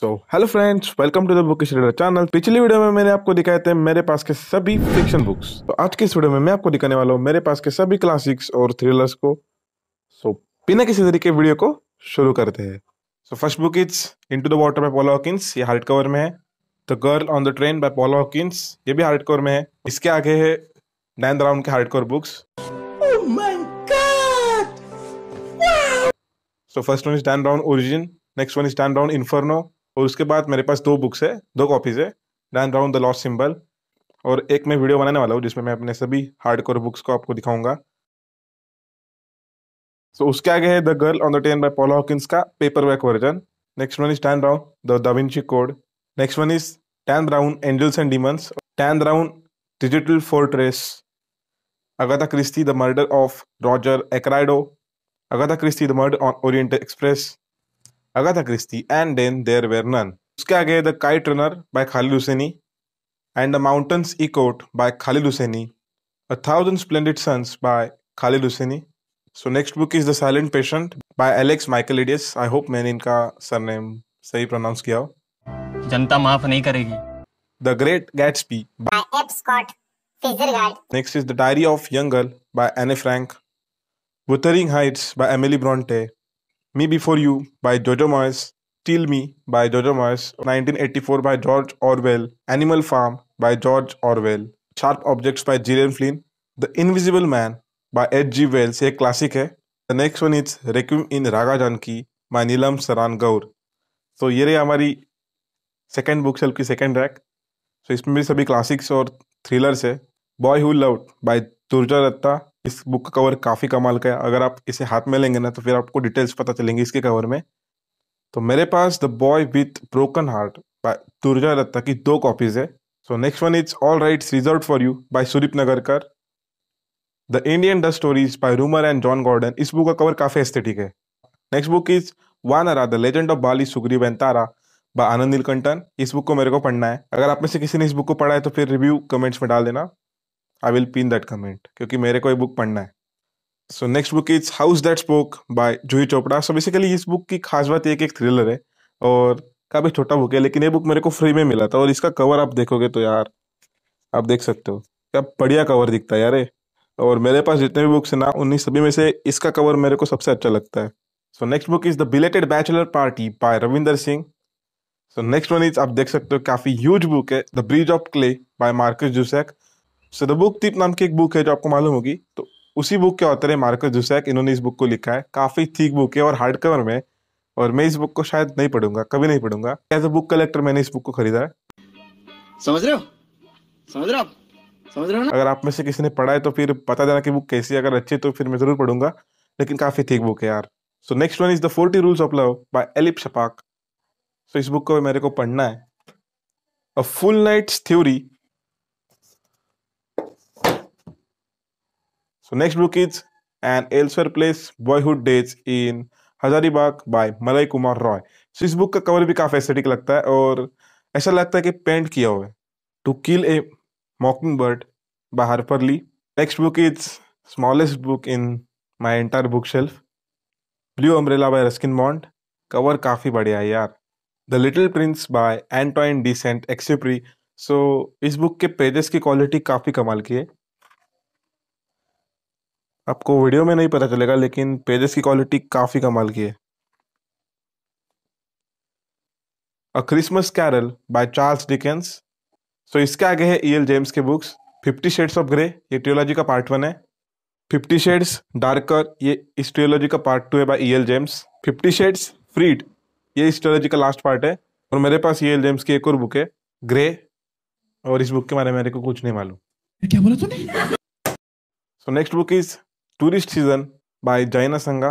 So hello friends welcome to the bookish reader channel पिछली video में मैंने आपको दिखाए थे मेरे पास के सभी फिक्शन बुक्स तो आज के इस वीडियो में मैं आपको दिखाने वाला हूँ मेरे पास के सभी क्लासिक्स और थ्रिलर्स को सो so, बिना किसी तरीके वीडियो को शुरू करते हैं so first book is into the water by Paula Hawkins ये हार्ड कवर में है the girl on the train by Paula Hawkins ये भी हार्ड कवर में है इसके आगे है नैन राउंड के hard cover books so first one is Dan Brown origin next one is Dan Brown inferno और उसके बाद मेरे पास दो बुक्स है दो कॉपीज़ है Dan Brown the lost symbol और एक मैं वीडियो बनाने वाला हूँ जिसमें मैं अपने सभी हार्ड कोर बुक्स को आपको दिखाऊंगा सो so, उसके आगे है the girl on the train by Paula Hawkins का paperback version next one is Dan Brown the Da Vinci code next one is Dan Brown angels and demons Dan Brown digital fortress Agatha Christie the murder of Roger Ackroyd Agatha Christie the murder on Orient Express Agatha Christie and then there were none उसके आगे the kite runner by Khaled Hosseini and the mountains echoed bye Khaled Hosseini a thousand splendid suns by Khaled Hosseini so next book is the silent patient by Alex Michael Michaelides I hope मैंने इनका surname सही pronounce किया हो जनता माफ नहीं करेगी the great Gatsby by F Scott next is the diary of young girl by Anne Frank Wuthering Heights by Emily Bronte, Me Before You by Jojo Moyes, Steal Me by Jojo Moyes, 1984 by George Orwell, Animal Farm by George Orwell, Sharp Objects by Gillian Flynn, The Invisible Man by H. G. Wells एक classic है the next one is requiem in raga Janki by Neelum Saran Gour तो ये रही हमारी second book shelf की second rack so इसमें भी सभी क्लासिक्स और थ्रिलर्स है boy who loved by Durjoy Datta इस बुक का कवर काफ़ी कमाल का है अगर आप इसे हाथ में लेंगे ना तो फिर आपको डिटेल्स पता चलेंगे इसके कवर में तो मेरे पास the boy with broken heart by Durjoy Datta की दो कॉपीज़ है so next one is all right reserved for you by Sudeep Nagarkar the Indian the stories by Rumer and Jon Gordon इस बुक का कवर काफ़ी एस्थेटिक है next book is Vanara the legend of Bali Sugriva and Tara by Anand Neelakantan इस book को मेरे को पढ़ना है अगर आप में से किसी ने इस बुक को पढ़ा है तो फिर रिव्यू कमेंट्स में डाल देना I will pin that comment क्योंकि मेरे को ये बुक पढ़ना है so next book is house that spoke by Juhi Chopra so basically इस बुक की खास बात एक एक थ्रिलर है और काफ़ी छोटा बुक है लेकिन ये बुक मेरे को फ्री में मिला था और इसका कवर आप देखोगे तो यार आप देख सकते हो क्या बढ़िया कवर दिखता है यार और मेरे पास जितने भी बुक्स हैं ना उन्हीं सभी में से इसका कवर मेरे को सबसे अच्छा लगता है so next book is the belated bachelor party by Ravinder Singh so next one is आप देख सकते हो काफ़ी ह्यूज बुक है the bridge of clay by Markus Zusak so the book टिप नाम की एक बुक है जो आपको मालूम होगी तो उसी बुक के ऑथर है मार्कस जुसैक इन्होंने इस बुक को लिखा है काफ़ी थीक बुक है और हार्ड कवर में और मैं इस बुक को शायद नहीं पढ़ूंगा कभी नहीं पढ़ूंगा एज अ बुक कलेक्टर मैंने इस बुक को खरीदा है समझ रहे हो समझ रहे हो समझ रहे हो ना अगर आप में से किसी ने पढ़ा है तो फिर पता देना कि बुक कैसी है अगर अच्छी है तो फिर मैं जरूर पढ़ूंगा लेकिन काफ़ी थीक बुक है यार so next one is the forty rules of love by Elif Shafak so इस बुक को मेरे को पढ़ना है a full night's theory So next book is An Elsewhere Place Boyhood Days in Hazaribagh by Malay Kumar Roy so इस book का cover भी काफ़ी एस्थेटिक लगता है और ऐसा लगता है कि पेंट किया हुआ है to kill A मॉकिंग mockingbird Harper Lee next book is smallest book in my entire book shelf blue umbrella by Ruskin Bond cover काफ़ी बढ़िया है यार the little prince by Antoine de Saint Exupery so इस book के pages की quality काफ़ी कमाल की है आपको वीडियो में नहीं पता चलेगा लेकिन पेजेस की क्वालिटी काफ़ी कमाल की है a Christmas carol by Charles Dickens so इसके आगे है ई एल जेम्स के books fifty shades of grey ये ट्रियोलॉजी का पार्ट वन है फिफ्टी शेड्स डार्कर ये इस ट्रियोलॉजी का पार्ट टू है by E L James fifty shades freed ये इस ट्रियोलॉजी का लास्ट पार्ट है और मेरे पास ई एल जेम्स की एक और बुक है ग्रे और इस बुक के बारे में मेरे को कुछ नहीं मालूम क्या बोला तूने so next book is tourist season by जैना संगा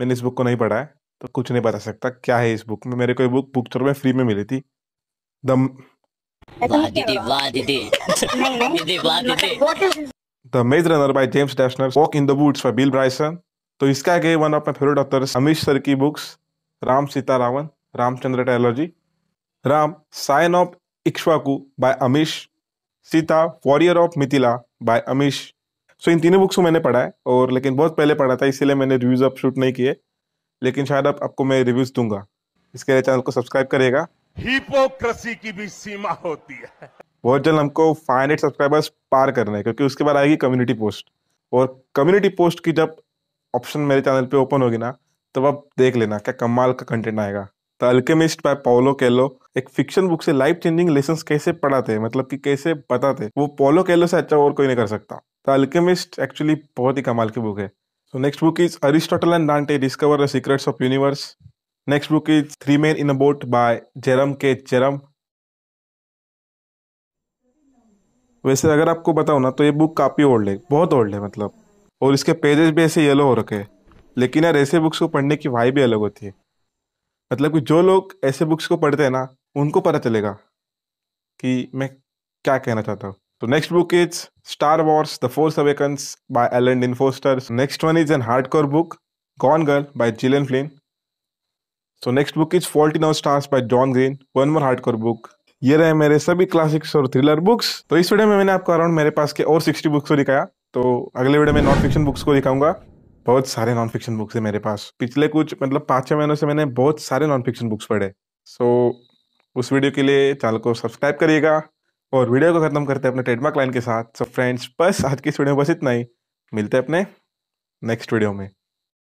मैंने इस बुक को नहीं पढ़ा है तो कुछ नहीं बता सकता क्या है इस बुक में मेरे को ये बुक बुक में फ्री में मिली थी दम the maze runner by James Dashner walk in the woods by Bill Bryson तो इसका गए one of my favourite authors Amish sir की books Ram Sita Ravan Ramchandra trilogy Ram scion of Ikshvaku by Amish Sita warrior of Mithila by Amish so इन तीनों बुक्स को मैंने पढ़ा है और लेकिन बहुत पहले पढ़ा था इसीलिए मैंने रिव्यूज़ अब शूट नहीं किए लेकिन शायद अब आपको मैं रिव्यूज़ दूंगा इसके लिए चैनल को सब्सक्राइब करेगा हिपोक्रेसी की भी सीमा होती है बहुत जल्द हमको फाइव हंड्रेड सब्सक्राइबर्स पार करना है क्योंकि उसके बाद आएगी कम्युनिटी पोस्ट और कम्युनिटी पोस्ट की जब ऑप्शन मेरे चैनल पे ओपन होगी ना तब तो आप देख लेना क्या कमाल का कंटेंट आएगा the Alchemist by Paulo Coelho एक फिक्शन बुक से लाइफ चेंजिंग लेसन कैसे पढ़ाते हैं मतलब कि कैसे बताते वो पोलो केलो से अच्छा और कोई नहीं कर सकता द अल्केमिस्ट एक्चुअली बहुत ही कमाल की बुक है so next book is Aristotle and Dante discover the secrets of universe next book is three man in a boat by Jerome K Jerome वैसे अगर आपको बताओ ना तो ये बुक काफ़ी ओल्ड है बहुत ओल्ड है मतलब और इसके पेजेस भी ऐसे येलो हो रखे हैं लेकिन यार ऐसे बुक्स को पढ़ने की वाई भी अलग होती है मतलब कि जो लोग ऐसे बुक्स को पढ़ते हैं ना उनको पता चलेगा कि मैं क्या कहना चाहता हूँ तो next book is Star Wars the Force Awakens by Alan Dean Foster next one is an hard core book Gone Girl by Gillian Flynn so next book is Fault in Our Stars by John Green one more hard core book ये रहे मेरे सभी classics और thriller books तो इस video में मैंने आपको अराउंड मेरे पास के और सिक्सटी बुक्स को दिखाया तो अगले वीडियो में नॉन फिक्शन बुक्स को दिखाऊंगा बहुत सारे नॉन फिक्शन बुक्स है मेरे पास पिछले कुछ मतलब पाँच छः महीनों से मैंने बहुत सारे नॉन फिक्शन बुक्स पढ़े सो so, उस वीडियो के लिए चैनल को सब्सक्राइब करिएगा और वीडियो को ख़त्म करते हैं अपने ट्रेडमार्क लाइन के साथ सब फ्रेंड्स बस आज की इस वीडियो में बस इतना ही मिलते हैं अपने नेक्स्ट वीडियो में